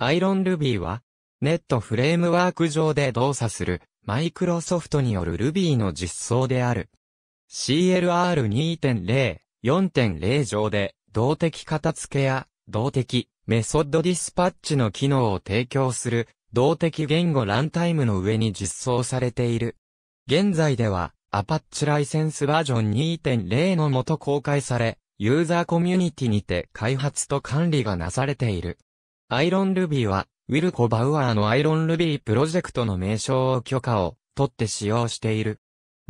アイロン Ruby は、ネットフレームワーク上で動作する、マイクロソフトによる Ruby の実装である。CLR 2.0、4.0上で、動的片付けや、動的、メソッドディスパッチの機能を提供する、動的言語ランタイムの上に実装されている。現在では、アパッチライセンスバージョン2.0のもと公開され、ユーザーコミュニティにて開発と管理がなされている。アイロンルビーは、ウィルコ・バウアーのアイロンルビープロジェクトの名称を許可を取って使用している。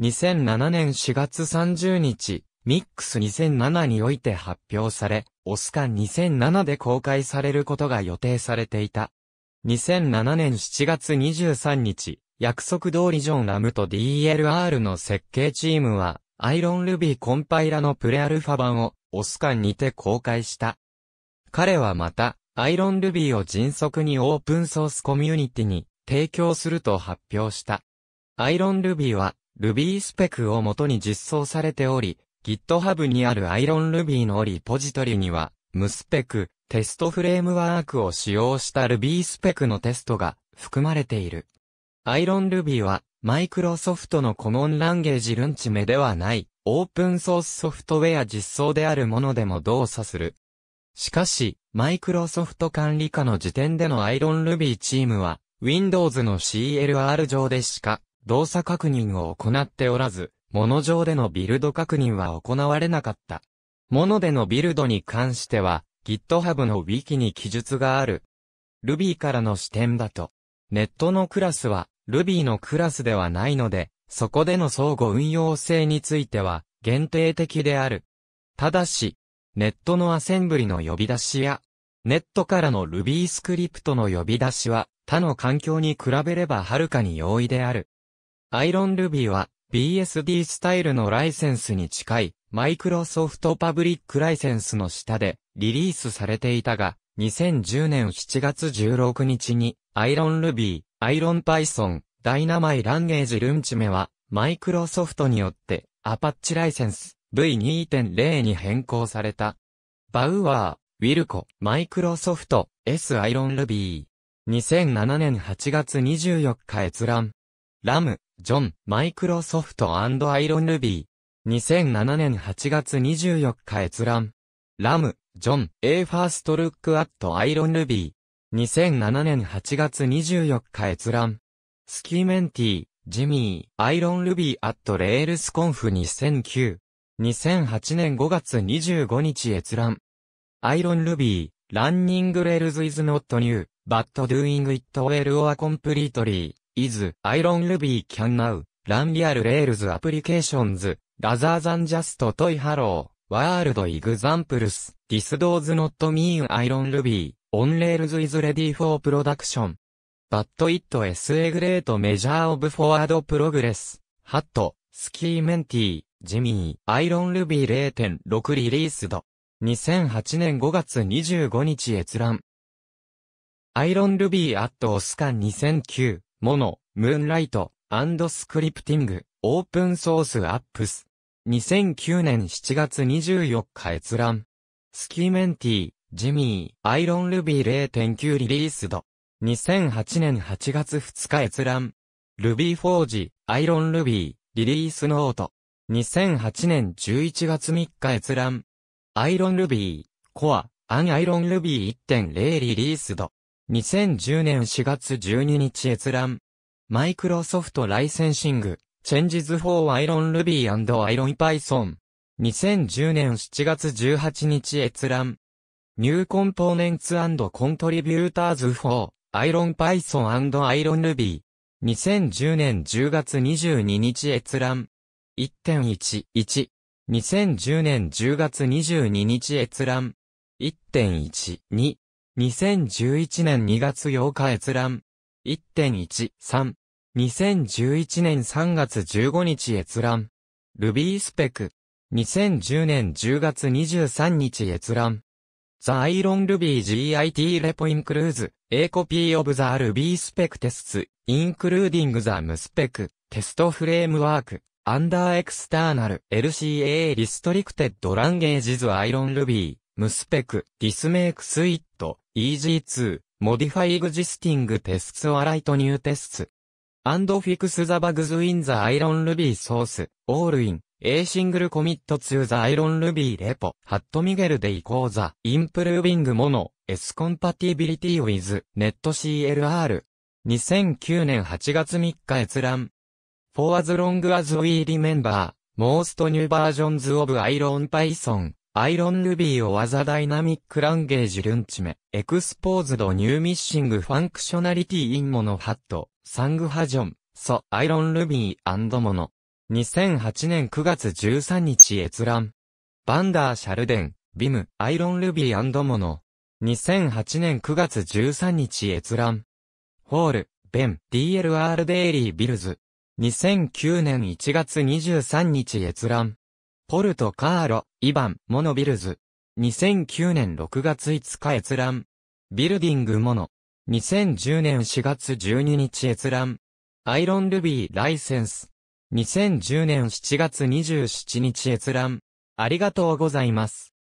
2007年4月30日、ミックス2007において発表され、オスカン2007で公開されることが予定されていた。2007年7月23日、約束通りジョン・ラムと DLR の設計チームは、アイロンルビーコンパイラのプレアルファ版をオスカンにて公開した。彼はまた、アイロンルビーを迅速にオープンソースコミュニティに提供すると発表した。アイロンルビーは Ruby スペックをもとに実装されており、GitHub にあるアイロンルビーのリポジトリには、無スペック、テストフレームワークを使用した Ruby スペックのテストが含まれている。アイロンルビーは、マイクロソフトのコモンランゲージルンチメではない、オープンソースソフトウェア実装であるものでも動作する。しかし、マイクロソフト管理下の時点でのアイロンルビーチームは、Windows の CLR 上でしか動作確認を行っておらず、モノ上でのビルド確認は行われなかった。モノでのビルドに関しては、GitHub の Wiki に記述がある。Ruby からの視点だと、ネットのクラスは Ruby のクラスではないので、そこでの相互運用性については限定的である。ただし、ネットのアセンブリの呼び出しや、ネットからの Ruby スクリプトの呼び出しは、他の環境に比べればはるかに容易である。IronRuby は、BSD スタイルのライセンスに近い、マイクロソフトパブリックライセンスの下で、リリースされていたが、2010年7月16日に、IronRuby、IronPython、ダイナマイランゲージルンチメは、マイクロソフトによって、アパッチライセンス、V2.0 に変更された。バウアー、ウィルコ、マイクロソフト、S アイロンルビー。2007年8月24日閲覧。ラム、ジョン、マイクロソフトアイロンルビー。2007年8月24日閲覧。ラム、ジョン、A First Look at アイロンルビー。2007年8月24日閲覧。スキーメンティ、ジミー、アイロンルビーアットレールスコンフ2009。2008年5月25日閲覧。アイロン・ルビー、ランニング・レールズ・イズ・ノット・ニュー、バット・ドゥイング・イット・ウェル・オア・コンプリートリー、イズ、アイロン・ルビー・キャン・ナウ、ラン・リアル・レールズ・アプリケーションズ、ラザー・ザン・ジャスト・トイ・ハロー、ワールド・イグザンプルス、ディス・ドーズ・ノット・ミーン・アイロン・ルビー、オン・レールズ・イズ・レディ・フォー・プロダクション。バット・イット・エス・エグレート・メジャー・オブ・フォワード・プログレス、ハット、スキー・メンティー、ジミー、アイロンルビー0.6リリースド。2008年5月25日閲覧。アイロンルビーアットオスカン2009、モノ、ムーンライト、アンドスクリプティング、オープンソースアップス。2009年7月24日閲覧。スキーメンティー、ジミー、アイロンルビー0.9リリースド。2008年8月2日閲覧。ルビーフォージ、アイロンルビー、リリースノート。2008年11月3日閲覧。アイロンルビー、コア、アンアイロンルビー1.0リリースド。2010年4月12日閲覧。マイクロソフトライセンシング、チェンジズ4アイロンルビーアイロンパイソン。2010年7月18日閲覧。ニューコンポーネンツコントリビューターズ4アイロンパイソンアイロンルビー。2010年10月22日閲覧。1.11。2010年10月22日閲覧。1.12。2011年2月8日閲覧。1.13。2011年3月15日閲覧。Ruby スペック。2010年10月23日閲覧。The Iron Ruby GIT Repo Includes A Copy of the Ruby Spec Tests Including the MSpec Test Framework アンダーエクスターナル LCA リストリクテッドランゲージズアイロンルビームスペクディスメイクスイット EG2 モディファイグジスティングテスツアライトニューテスツアンドフィクスザバグズインザアイロンルビーソースオールイン A single commit to the Iron Ruby repo at インプルービングモノ u a l the improving m o S compatibility w i CLR 2009年8月3日閲覧 For as long as we remember, most new versions of Iron Python, Iron Ruby o was a dynamic language lunchme, exposed new missing functionality in mono hat, sanghajon, so Iron Ruby and mono. 2008年9月13日閲覧。バンダーシャルデン、ビム、アイロンルビーモノ。2008年9月13日閲覧。ホール、ベン、DLR デイリービルズ。2009年1月23日閲覧。ポルトカーロ、イバン、モノビルズ。2009年6月5日閲覧。ビルディングモノ。2010年4月12日閲覧。アイロンルビーライセンス。2010年7月27日閲覧。ありがとうございます。